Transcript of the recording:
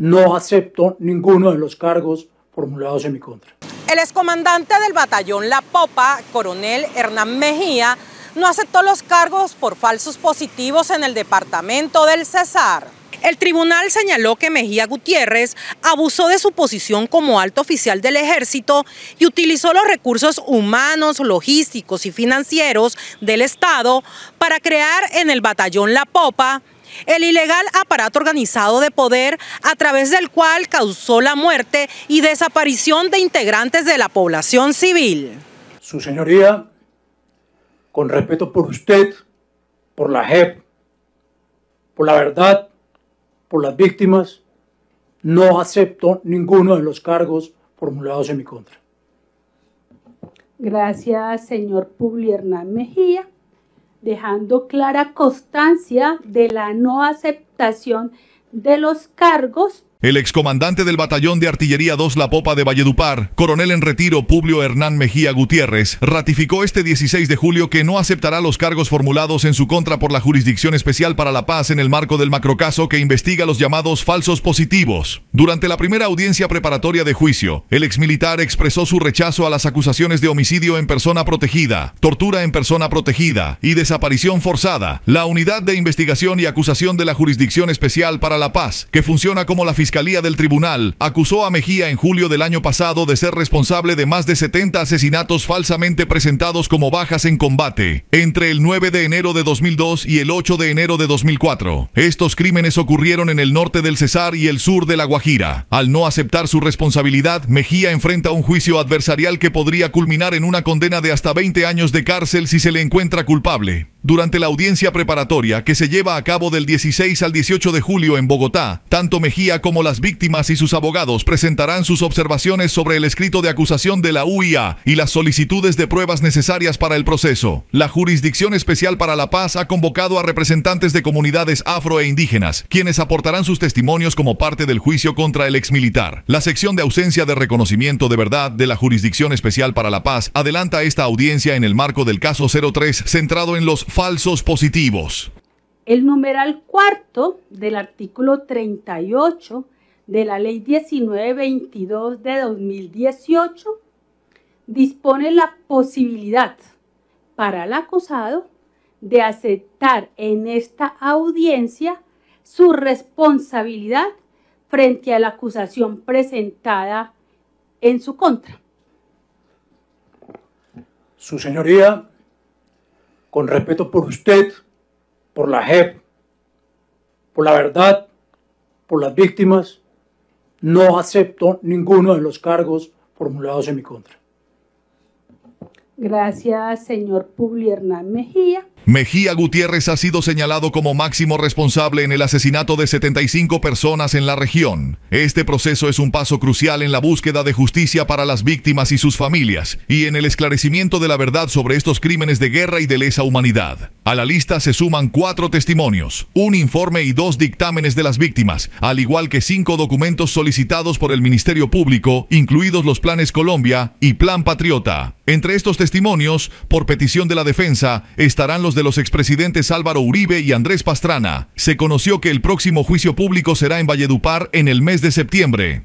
No acepto ninguno de los cargos formulados en mi contra. El excomandante del batallón La Popa, coronel Hernán Mejía, no aceptó los cargos por falsos positivos en el departamento del Cesar. El tribunal señaló que Mejía Gutiérrez abusó de su posición como alto oficial del ejército y utilizó los recursos humanos, logísticos y financieros del Estado para crear en el batallón La Popa el ilegal aparato organizado de poder a través del cual causó la muerte y desaparición de integrantes de la población civil. Su señoría, con respeto por usted, por la JEP, por la verdad, por las víctimas, no acepto ninguno de los cargos formulados en mi contra. Gracias, señor Hernán Mejía dejando clara constancia de la no aceptación de los cargos el excomandante del Batallón de Artillería 2 La Popa de Valledupar, coronel en retiro Publio Hernán Mejía Gutiérrez, ratificó este 16 de julio que no aceptará los cargos formulados en su contra por la Jurisdicción Especial para la Paz en el marco del macrocaso que investiga los llamados falsos positivos. Durante la primera audiencia preparatoria de juicio, el exmilitar expresó su rechazo a las acusaciones de homicidio en persona protegida, tortura en persona protegida y desaparición forzada. La Unidad de Investigación y Acusación de la Jurisdicción Especial para la Paz, que funciona como la Fiscalía Fiscalía del Tribunal acusó a Mejía en julio del año pasado de ser responsable de más de 70 asesinatos falsamente presentados como bajas en combate entre el 9 de enero de 2002 y el 8 de enero de 2004. Estos crímenes ocurrieron en el norte del Cesar y el sur de La Guajira. Al no aceptar su responsabilidad, Mejía enfrenta un juicio adversarial que podría culminar en una condena de hasta 20 años de cárcel si se le encuentra culpable. Durante la audiencia preparatoria que se lleva a cabo del 16 al 18 de julio en Bogotá, tanto Mejía como las víctimas y sus abogados presentarán sus observaciones sobre el escrito de acusación de la UIA y las solicitudes de pruebas necesarias para el proceso. La Jurisdicción Especial para la Paz ha convocado a representantes de comunidades afro e indígenas, quienes aportarán sus testimonios como parte del juicio contra el exmilitar. La sección de ausencia de reconocimiento de verdad de la Jurisdicción Especial para la Paz adelanta esta audiencia en el marco del caso 03 centrado en los falsos positivos. El numeral cuarto del artículo 38 de la Ley 1922 de 2018 dispone la posibilidad para el acusado de aceptar en esta audiencia su responsabilidad frente a la acusación presentada en su contra. Su señoría, con respeto por usted, por la JEP, por la verdad, por las víctimas, no acepto ninguno de los cargos formulados en mi contra. Gracias, señor Hernán Mejía. Mejía Gutiérrez ha sido señalado como máximo responsable en el asesinato de 75 personas en la región. Este proceso es un paso crucial en la búsqueda de justicia para las víctimas y sus familias, y en el esclarecimiento de la verdad sobre estos crímenes de guerra y de lesa humanidad. A la lista se suman cuatro testimonios, un informe y dos dictámenes de las víctimas, al igual que cinco documentos solicitados por el Ministerio Público, incluidos los planes Colombia y Plan Patriota. Entre estos testimonios, por petición de la defensa, estarán los de los expresidentes Álvaro Uribe y Andrés Pastrana. Se conoció que el próximo juicio público será en Valledupar en el mes de septiembre.